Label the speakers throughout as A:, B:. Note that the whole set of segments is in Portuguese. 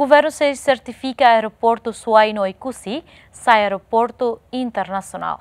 A: Governo se certifica aeroporto Suaino e Cusi, sai aeroporto internacional.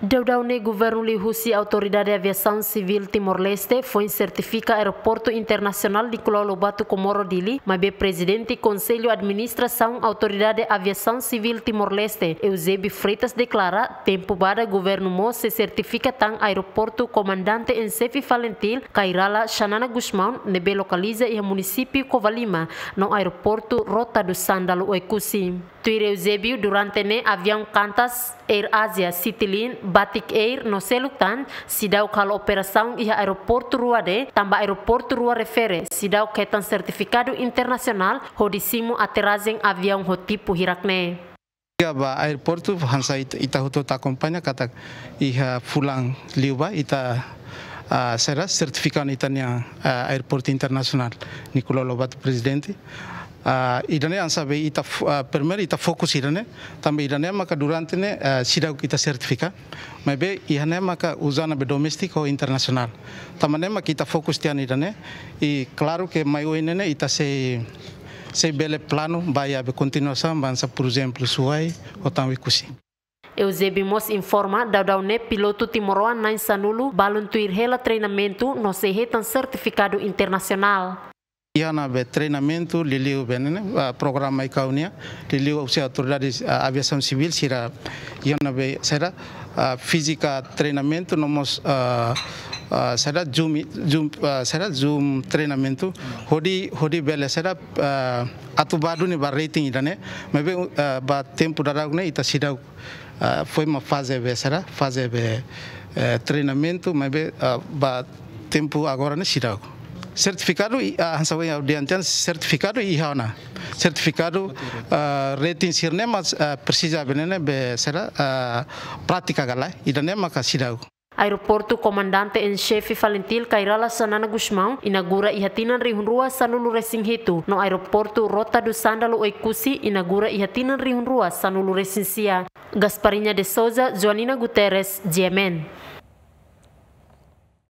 A: Deudauné, governo de Rússia autoridade de aviação civil Timor-Leste foi certifica aeroporto internacional de Lobato Comoro Dili, mas bem é presidente Conselho Administração Autoridade de Aviação Civil Timor-Leste, Eusebio Freitas declara, tempo para governo Mo se certifica tan aeroporto comandante em chefe Falentil, Cairala, Xanana Guzmão, nebe localiza e é município Covalima, no aeroporto Rota do Sandalo Oicusi. Toire Eusebio ne avion kantas Air Asia Citilin Batik Air no selutan sidau kalau operasaun Iha aeroporto Ruade tamba aeroporto Rua refere sidau ketan ho disimu aterazeng avion ho tipu hirakne.
B: Gaba ya, tu, hansa ita, ita hutu ta kompanya kata iha pulang liuba ita uh, será certificado itania uh, aeroporto internasional Nikola Lobato presidente uh, ah, idane ansabe ita uh, ah, primeiro ita fokus idane também idane maka durante ne uh, ah, sida kita sertifika mebe ihane maka usana be domestik ou internacional tamane maka ita fokus tian idane e claro que maio ne ita se se bele plano vai haver continuação bansa por exemplo suai ou também kusi
A: Eusebio Mos informa da ne piloto timoroan na Sanulu balon hela treinamento no se certificado internacional
B: yana be treinamento né, né programa program caunia, kaunia liliu usia autoridade aviação civil será, ia na be será, física treinamento nomos será zoom zoom será zoom treinamento hodi hodi bela será atubadu ni bar rating idane né? be ba tempo darau né, ita será foi uma fase be será fase be eh, treinamento be ba tempo agora né será. certificado, a ah, hansa wenya audiantian certificado e hauna. Certificado uh, rating sirne mas uh, ah, persija benene be sera uh, prática gala idane maka sidau.
A: Aeroporto komandante en Chefe Valentil kairala Sanana Gusmão inaugura Ihatinan Rihunrua Sanulu resing Hitu. No aeroporto Rota do sandalo Oikusi inaugura Ihatinan Rihunrua Sanulu resing Sia. Gasparinha de Souza, Joanina Guterres, Jemen.